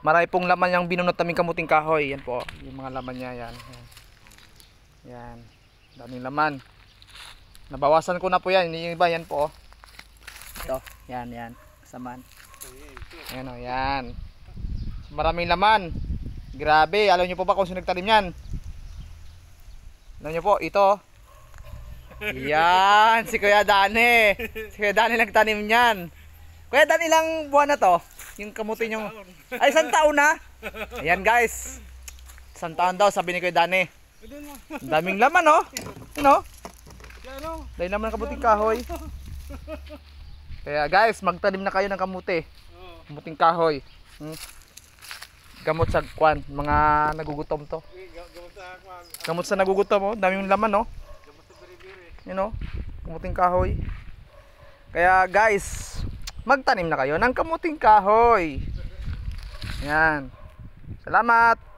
Marami pong laman yung binunot namin kamuting kahoy. Yan po. Yung mga laman niya. Yan. Yan. yan. Daming laman. Nabawasan ko na po yan. Yung iba yan po. Oh. Ito. Yan. Yan. Saman. Yan o. Oh, yan. maraming laman. Grabe. Alam niyo po ba kung sino nagtalim yan? Alam niyo po. Ito. Yan. Si Kuya Dani. Si Kuya Dani nagtanim yan. Kuya Dan, ilang buwan na to? Yung kamutin nyo. Ay, isang taon na? Ayan guys. Isang taon daw, sabi ni Kuya Dani. Daming laman, oh. no? Oh. Ano? Oh. Dahil naman ang kamuting kahoy. Kaya guys, magtanim na kayo ng kamuti. Kamuting kahoy. Hmm? Gamot sa kwan, mga nagugutom to. Gamot sa nagugutom, oh. Daming laman, no? Gamot sa biribiri. You know? Kamuting kahoy. Kaya guys, magtanim na kayo ng kamuting kahoy. Yan. Salamat.